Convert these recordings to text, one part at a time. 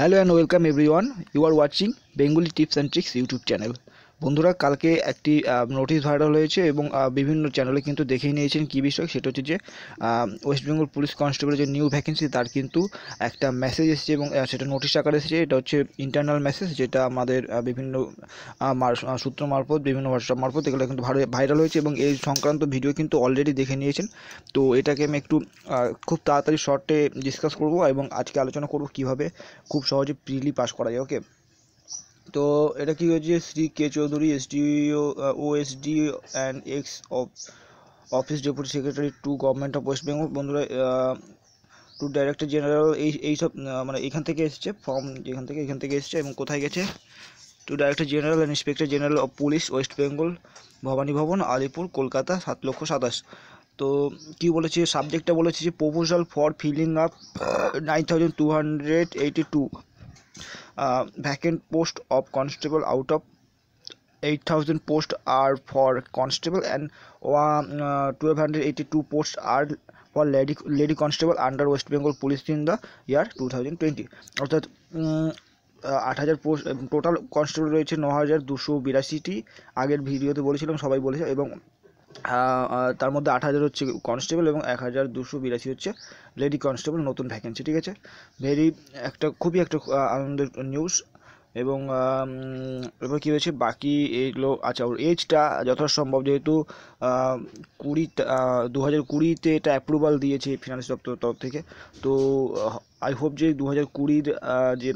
hello and welcome everyone you are watching Bengali tips and tricks YouTube channel বন্ধুরা কালকে একটি notice viral হয়েছে এবং বিভিন্ন চ্যানেলে কিন্তু দেখেই নিয়েছেন কী বিষয় সেটা হচ্ছে যে ওয়েস্ট বেঙ্গল পুলিশ কনস্টেবলের যে নিউ ভ্যাকেন্সি তার কিন্তু একটা মেসেজ এসেছে এবং সেটা নোটিশ আকারে এসেছে এটা হচ্ছে ইন্টারনাল মেসেজ যেটা আমাদের বিভিন্ন সূত্র মারফত বিভিন্ন হোয়াটসঅ্যাপ মারফত এগুলো কিন্তু ভাইরাল হয়েছে এবং এই সংক্রান্ত ভিডিও কিন্তু অলরেডি দেখে নিয়েছেন তো এটাকে আমি একটু খুব তাড়াতাড়ি শর্টে ডিসকাস করব এবং আজকে আলোচনা করব কিভাবে খুব সহজে প্রিলি পাস করা যায় ওকে তো এটা কি হয়েছে শ্রী কে চৌধুরী এসডিও ও SD and ex office deputy secretary to government of West Bengal বন্ধুরা টু ডাইরেক্টর জেনারেল এই এইসব মানে এখান থেকে এসেছে ফর্ম যেখান থেকে এখান থেকে এসেছে এবং কোথায় গেছে to director general and inspector general of police West Bengal Bhabani Bhavan Alipore Kolkata সাত লক্ষ সাতাশ তো কি বলেছে সাবজেক্টটা বলেছে যে proposal for filling up nine thousand two hundred eighty two vacant post of constable out of 8000 posts are for constable and one, uh, 1282 posts are for lady, lady constable under West Bengal police in the year 2020 অর্থাৎ আট হাজার post total constable রয়েছে ন হাজার দুশো বিরাশিটি আগের ভিডিওতে বলেছিলাম সবাই বলেছে এবং হ্যাঁ, তার মধ্যে আট হাজার হচ্ছে কনস্টেবল এবং এক হাজার দুশো বিরাশি হচ্ছে লেডি কনস্টেবল নতুন ভ্যাকেন্সি ঠিক আছে ভেরি একটা খুবই একটা আনন্দের নিউজ এবং এরপর কী হয়েছে বাকি এইগুলো আচ্ছা ওর এজটা যথাসম্ভব যেহেতু কুড়ি দু হাজার কুড়িতে এটা অ্যাপ্রুভাল দিয়েছে ফিনান্স দপ্তর তরফ থেকে তো আই হোপ যে দু হাজার কুড়ির যে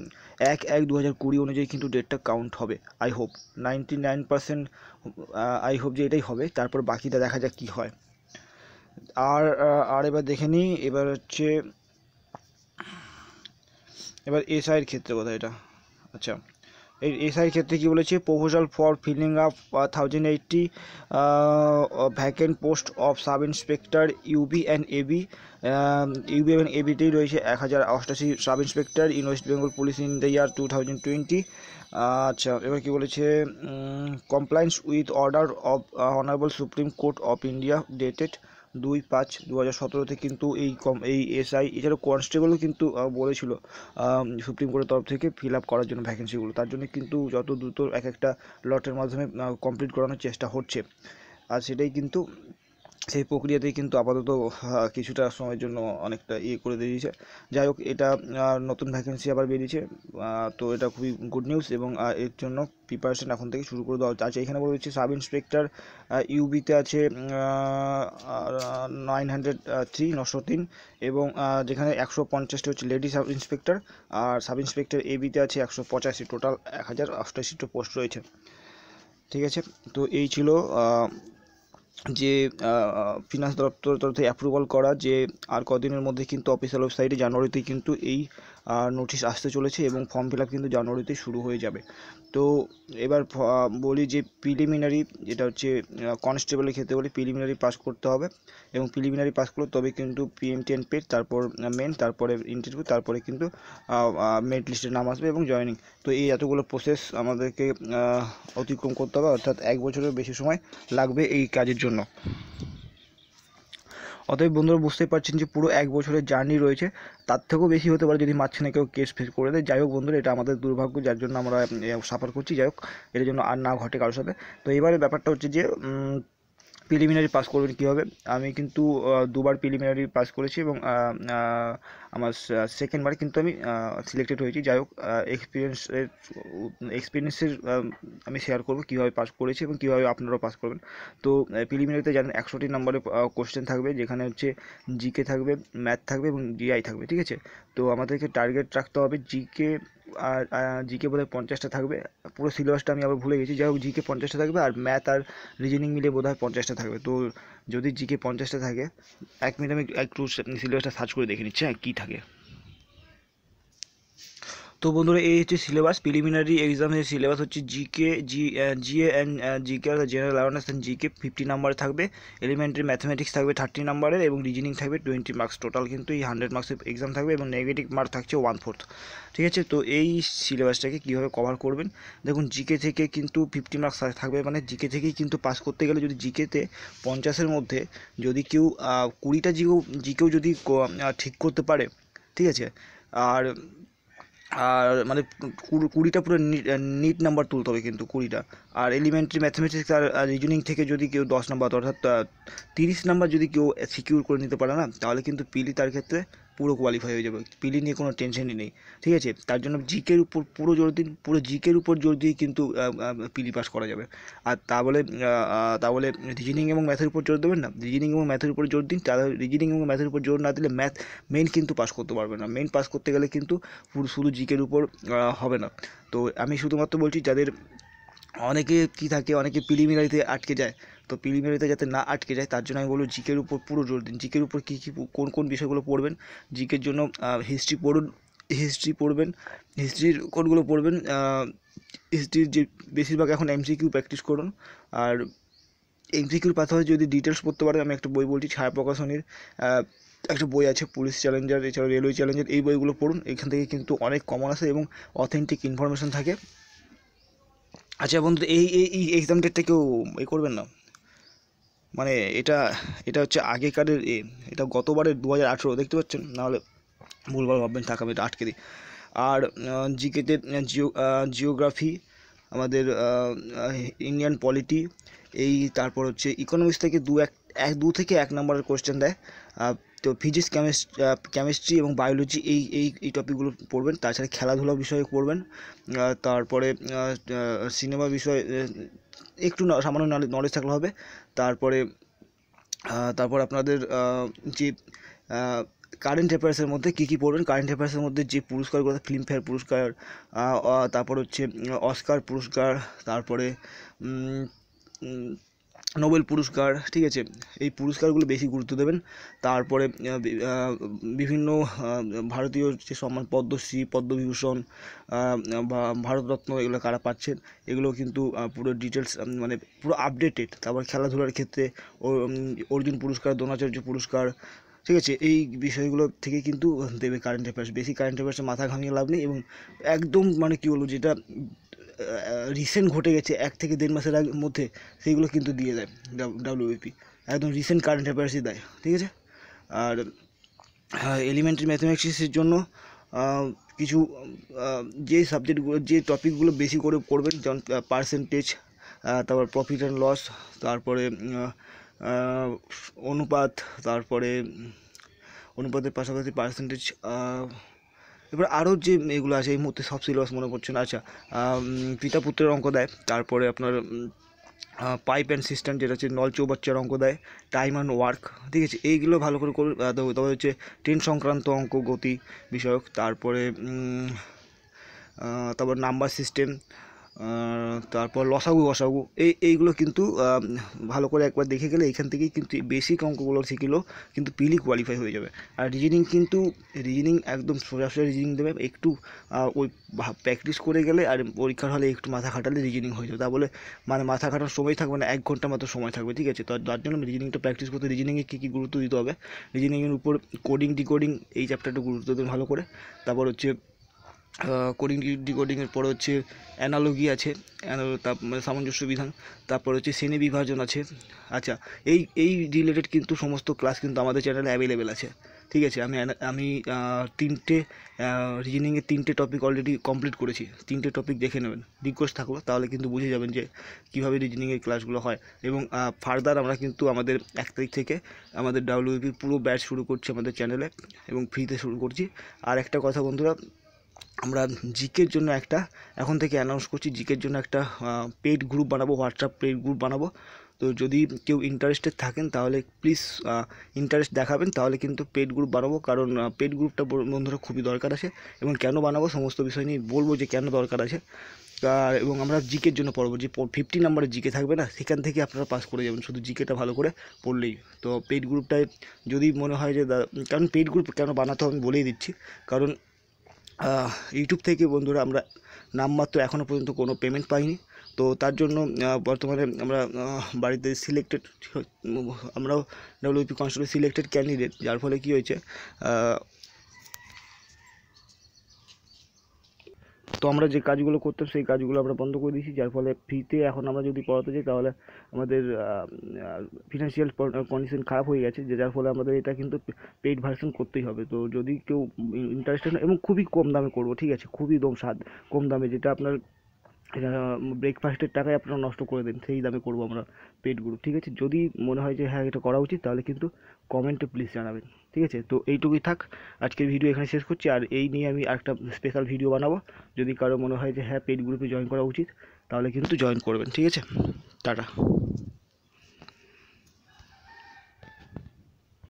এক এক দু হাজার কুড়ি অনুযায়ী কিন্তু ডেটটা কাউন্ট হবে I hope ninety nine percent I hope যে এটাই হবে তারপর বাকিটা দেখা যাক কী হয় আর আর এবার দেখে নিই এবার হচ্ছে এবার এসআইয়ের ক্ষেত্রে কথা এটা আচ্ছা এসআই ক্ষেত্রে কি বলেছে proposal for filling up thousand eighty vacant post of sub inspector UB and AB UB এবং এবিতেই রয়েছে এক হাজার অষ্টাশি sub inspector in West Bengal police in the year two thousand twenty আচ্ছা এবার কি বলেছে compliance with order of honourable supreme court of India dated দুই পাঁচ দু হাজার সতেরোতে কিন্তু এই কম এই এসআই এছাড়া কনস্টেবলও কিন্তু বলেছিল সুপ্রিম কোর্টের তরফ থেকে ফিল আপ করার জন্য ভ্যাকেন্সিগুলো তার জন্য কিন্তু যত দ্রুত এক একটা লটের মাধ্যমে কমপ্লিট করানোর চেষ্টা হচ্ছে আর সেটাই কিন্তু সেই প্রক্রিয়াতেই কিন্তু আপাতত কিছুটা সময়ের জন্য অনেকটা ইয়ে করে দিয়েছে যাই হোক এটা নতুন ভ্যাকেন্সি আবার বেরিয়েছে তো এটা খুবই গুড নিউজ এবং এর জন্য প্রিপারেশান এখন থেকে শুরু করে দেওয়া আছে আচ্ছা এখানে বলা হচ্ছে সাব ইন্সপেক্টর ইউবিতে আছে নাইন হান্ড্রেড থ্রি নশো তিন এবং যেখানে একশো পঞ্চাশটি হচ্ছে লেডি সাব ইন্সপেক্টর আর সাব ইন্সপেক্টর এবিতে আছে একশো পঁচাশি টোটাল এক হাজার অষ্টাশিটা পোস্ট রয়েছে ঠিক আছে তো এই ছিল যে ফিনান্স দপ্তর তরফ থেকে অ্যাপ্রুভাল করা যে আর কদিনের মধ্যে কিন্তু অফিসিয়াল ওয়েবসাইটে জানুয়ারিতে কিন্তু এই নোটিশ আসতে চলেছে এবং ফর্ম ফিল কিন্তু জানুয়ারিতে শুরু হয়ে যাবে তো এবার বলি যে প্রিলিমিনারি যেটা হচ্ছে কনস্টেবলের ক্ষেত্রে বলি প্রিলিমিনারি পাস করতে হবে এবং প্রিলিমিনারি পাস করলে তবে কিন্তু পিএম টেন পেড তারপর মেন তারপরে ইন্টারভিউ তারপরে কিন্তু মেরিট লিস্টের নাম আসবে এবং জয়নিং তো এই এতগুলো প্রসেস আমাদেরকে অতিক্রম করতে হবে অর্থাৎ এক বছরের বেশি সময় লাগবে এই কাজের জন্য অতএব বন্ধুরা বুঝতেই পারছেন যে পুরো এক বছরের জার্নি রয়েছে তার থেকেও বেশি হতে পারে যদি মাঝখানে কেউ কেস ফেস করে দেয় যাই হোক বন্ধুরা এটা আমাদের দুর্ভাগ্য যার জন্য আমরা সাফার করছি যাই হোক এটার জন্য আর না ঘটে কারোর সাথে তো এবারে ব্যাপারটা হচ্ছে যে প্রিলিমিনারি পাস করবেন কীভাবে আমি কিন্তু দুবার প্রিলিমিনারি পাস করেছি এবং আমার সেকেন্ড বারে কিন্তু আমি সিলেক্টেড হয়েছি যাই হোক এক্সপিরিয়েন্সের এক্সপিরিয়েন্সের আমি শেয়ার করব কীভাবে পাস করেছি এবং কীভাবে আপনারাও পাস করবেন তো প্রিলিমিনারিতে জানেন একশোটি নম্বরের কোশ্চেন থাকবে যেখানে হচ্ছে জিকে থাকবে ম্যাথ থাকবে এবং জিআই থাকবে ঠিক আছে তো আমাদেরকে টার্গেট রাখতে হবে জিকে আর জিকে বোধহয় পঞ্চাশটা থাকবে পুরো সিলেবাসটা আমি আবার ভুলে গেছি যাই হোক জিকে পঞ্চাশটা থাকবে আর ম্যাথ আর রিজনিং মিলে বোধ হয় পঞ্চাশটা থাকবে তো যদি জিকে পঞ্চাশটা থাকে এক মিনিট আমি একটু সিলেবাসটা সার্চ করে দেখে নিচ্ছি হ্যাঁ কী থাকে তো বন্ধুরা এই হচ্ছে সিলেবাস প্রিলিমিনারি এক্সামের সিলেবাস হচ্ছে GK G G and GK অর্থাৎ general awareness and GK fifty নাম্বারে থাকবে এলিমেন্টারি ম্যাথমেটিক্স থাকবে থার্টি নাম্বারের এবং রিজনিং থাকবে টোয়েন্টি মার্কস টোটাল কিন্তু এই হান্ড্রেড মার্কসের এক্সাম থাকবে এবং নেগেটিভ মার্ক থাকছে ওয়ান ফোর্থ ঠিক আছে তো এই সিলেবাসটাকে কীভাবে কভার করবেন দেখুন জিকে থেকে কিন্তু ফিফটি মার্কস থাকবে মানে জিকে থেকেই কিন্তু পাস করতে গেলে যদি জিকেতে পঞ্চাশের মধ্যে যদি কেউ কুড়িটা জিকেও জিকেও যদি ঠিক করতে পারে ঠিক আছে আর আর মানে কুড়িটা পুরো নিট নাম্বার তুলতে হবে কিন্তু কুড়িটা আর এলিমেন্টারি ম্যাথামেটিক্স আর রিজনিং থেকে যদি কেউ দশ নম্বর অর্থাৎ তিরিশ নাম্বার যদি কেউ সিকিউর করে নিতে পারে না তাহলে কিন্তু পিলি e তার ক্ষেত্রে পুরো কোয়ালিফাই হয়ে যাবে পিলি e নিয়ে কোনো টেনশনই নেই ঠিক আছে তার জন্য জিকের উপর পুরো জোর দিন পুরো জিকের উপর জোর দিয়ে কিন্তু পিলি পাস e করা যাবে আর তা বলে তা বলে রিজনিং এবং ম্যাথের উপর জোর দেবেন না রিজনিং এবং ম্যাথের উপর জোর দিন তাহলে রিজনিং এবং ম্যাথের উপর জোর না দিলে ম্যাথ মেন কিন্তু পাস করতে পারবে না মেন পাস করতে গেলে কিন্তু শুধু জিকের উপর হবে না তো আমি শুধুমাত্র বলছি যাদের অনেকে কি থাকে অনেকে প্রিলিমিনারিতে আটকে যায় তো প্রিলিমিনারিতে যাতে না আটকে যায় তার জন্য আমি বলবো জিকের উপর পুরো জোর দিন জিকের উপর কী কী কোন কোন বিষয়গুলো পড়বেন জিকের জন্য হিস্ট্রি পড়ুন হিস্ট্রি পড়বেন হিস্ট্রির কোনগুলো পড়বেন হিস্ট্রির যে বেশিরভাগ এখন এমসিকিউ প্র্যাকটিস করুন আর এমসিকিউর পাশাপাশি যদি ডিটেলস পড়তে পারেন আমি একটা বই বলছি ছায়া প্রকাশনীর একটা বই আছে পুলিশ চ্যালেঞ্জার এছাড়া রেলওয়ে চ্যালেঞ্জার এই বইগুলো পড়ুন এখান থেকে কিন্তু অনেক কমন আসে এবং অথেন্টিক ইনফরমেশন থাকে আচ্ছা বন্ধু এই এই এক্সাম ডেটটা কেউ এ করবেন না মানে এটা এটা হচ্ছে আগেকারের এ এটা গতবারের দু হাজার আঠেরো দেখতে পাচ্ছেন নাহলে ভুলভাল ভাববেন থাকা আমি এটা আটকে দিই আর জিকেতে জিও জিওগ্রাফি আমাদের ইন্ডিয়ান পলিটি এই তারপর হচ্ছে ইকোনমিক্স থেকে দু এক এক দু থেকে এক নম্বরের কোয়েশ্চেন দেয় তো ফিজিক্স কেমিস্ট্রি এবং বায়োলজি এই এই এই টপিকগুলো পড়বেন তাছাড়া খেলাধুলা বিষয়ে পড়বেন তারপরে সিনেমা বিষয়ে একটু সামান্য নলেজ থাকলে হবে তারপরে তারপর আপনাদের যে কারেন্ট অ্যাফেয়ার্সের মধ্যে কী কী পড়বেন কারেন্ট অ্যাফেয়ার্সের মধ্যে যে পুরস্কারগুলো ফিল্মফেয়ার পুরস্কার তারপর হচ্ছে অস্কার পুরস্কার তারপরে নোবেল পুরস্কার ঠিক আছে এই পুরস্কারগুলো বেশি গুরুত্ব দেবেন তারপরে বিভিন্ন ভারতীয় যে সম্মান পদ্মশ্রী পদ্মবিভূষণ বা ভারতরত্ন এগুলো কারা পাচ্ছেন এগুলো কিন্তু পুরো ডিটেলস মানে পুরো আপডেটেড তারপর খেলাধুলার ক্ষেত্রে অর্জুন পুরস্কার দ্রোণাচার্য পুরস্কার ঠিক আছে এই বিষয়গুলো থেকে কিন্তু দেবে কারেন্ট অ্যাফেয়ার্স বেশি কারেন্ট অ্যাফেয়ার্সে মাথা ঘামিয়ে লাভ নেই এবং একদম মানে কী বলবো যেটা রিসেন্ট ঘটে গেছে এক থেকে দেড় মাসের আগে মধ্যে সেইগুলো কিন্তু দিয়ে দেয় ডাব্লিউবিপি একদম রিসেন্ট কারেন্ট অ্যাফেয়ার্সই দেয় ঠিক আছে আর এলিমেন্টারি ম্যাথমেটিক্সের জন্য কিছু যে সাবজেক্টগুলো যে টপিকগুলো বেশি করে পড়বেন যেমন পার্সেন্টেজ তারপর প্রফিট অ্যান্ড লস তারপরে অনুপাত তারপরে অনুপাতের পাশাপাশি পার্সেন্টেজ এবার আরও যে এগুলো আছে এই মুহূর্তে সব সিলেবাস মনে পড়ছে না আচ্ছা পিতা পুত্রের অঙ্ক দেয় তারপরে আপনার পাইপ অ্যান্ড সিস্টেম যেটা হচ্ছে নল চৌবাচ্চার অঙ্ক দেয় টাইম অ্যান্ড ওয়ার্ক ঠিক আছে এইগুলো ভালো করে করবে তবে হচ্ছে ট্রেন সংক্রান্ত অঙ্ক গতি বিষয়ক তারপরে তারপর নাম্বার সিস্টেম তারপর লসাগু গসাগু এই এইগুলো কিন্তু ভালো করে একবার দেখে গেলে এখান থেকেই কিন্তু বেসিক অঙ্কগুলো শিখলেও কিন্তু পিলি কোয়ালিফাই e হয়ে যাবে আর রিজনিং কিন্তু রিজনিং একদম সোজাসোজা রিজনিং দেবে একটু ওই প্র্যাকটিস করে গেলে আর পরীক্ষার হলে একটু মাথা খাটালে রিজনিং হয়ে যাবে তা বলে মানে মাথা খাটার সময় থাকবে না এক ঘন্টা মতো সময় থাকবে ঠিক আছে তো তার জন্য রিজনিংটা প্র্যাকটিস করতে রিজনিংয়ে কী কী গুরুত্ব দিতে হবে রিজনিংয়ের উপর কোডিং ডিকোডিং এই চ্যাপ্টারটা গুরুত্ব দেবেন ভালো করে তারপর হচ্ছে কোডিং ডিকোডিংয়ের পরে হচ্ছে অ্যানালগি আছে মানে সামঞ্জস্য বিধান তারপর হচ্ছে শ্রেণী বিভাজন আছে আচ্ছা এই এই রিলেটেড কিন্তু সমস্ত ক্লাস কিন্তু আমাদের চ্যানেলে অ্যাভেলেবেল আছে ঠিক আছে আমি আমি তিনটে রিজনিংয়ের তিনটে টপিক অলরেডি কমপ্লিট করেছি তিনটে টপিক দেখে নেবেন রিকোয়েস্ট থাকলো তাহলে কিন্তু বুঝে যাবেন যে কীভাবে রিজনিংয়ের ক্লাসগুলো হয় এবং ফার্দার আমরা কিন্তু আমাদের এক তারিখ থেকে আমাদের ডাব্লিউপি পুরো ব্যাচ শুরু করছি আমাদের চ্যানেলে এবং ফ্রিতে শুরু করছি আর একটা কথা বন্ধুরা আমরা জিকের জন্য একটা এখন থেকে অ্যানাউন্স করছি জিকের জন্য একটা পেড গ্রুপ বানাবো হোয়াটসঅ্যাপ পেড গ্রুপ বানাবো তো যদি কেউ ইন্টারেস্টেড থাকেন তাহলে প্লিজ ইন্টারেস্ট দেখাবেন তাহলে কিন্তু পেড গ্রুপ বানাবো কারণ পেড গ্রুপটা বন্ধুরা খুবই দরকার আছে এবং কেন বানাবো সমস্ত বিষয় নিয়ে বলবো যে কেন দরকার আছে আর এবং আমরা জিকের জন্য পড়বো যে ফিফটি নাম্বারে জিকে থাকবে না সেখান থেকে আপনারা পাস করে যাবেন শুধু জিকেটা ভালো করে পড়লেই তো পেড গ্রুপটায় যদি মনে হয় যে কারণ পেড গ্রুপ কেন বানাতে হবে আমি বলেই দিচ্ছি কারণ ইউটিউব থেকে বন্ধুরা আমরা নামমাত্র এখনও পর্যন্ত কোনো পেমেন্ট পাইনি তো তার জন্য বর্তমানে আমরা বাড়িতে সিলেক্টেড আমরাও ডাব্লিউপি কনস্টেবল সিলেক্টেড ক্যান্ডিডেট যার ফলে কী হয়েছে আমরা যে কাজগুলো করতাম সেই কাজগুলো আমরা বন্ধ করে দিয়েছি যার ফলে ফ্রিতে এখন আমরা যদি পড়াতে যাই তাহলে আমাদের ফিনান্সিয়াল কন্ডিশন খারাপ হয়ে গেছে যে যার ফলে আমাদের এটা কিন্তু পেইড ভার্সন করতেই হবে তো যদি কেউ ইন্টারেস্টেড এবং খুবই কম দামে করবো ঠিক আছে খুবই দম স্বাদ কম দামে যেটা আপনার এটা ব্রেকফাস্টের টাকায় আপনারা নষ্ট করে দেন সেই দামে করবো আমরা পেডগুলো ঠিক আছে যদি মনে হয় যে হ্যাঁ এটা করা উচিত তাহলে কিন্তু কমেন্টে প্লিজ জানাবেন ঠিক আছে তো এইটুকুই থাক আজকের ভিডিও এখানে শেষ করছি আর এই নিয়ে আমি একটা স্পেশাল ভিডিও বানাবো যদি কারো মনে হয় যে হ্যাঁ পেড গ্রুপে জয়েন করা উচিত তাহলে কিন্তু জয়েন করবেন ঠিক আছে টাটা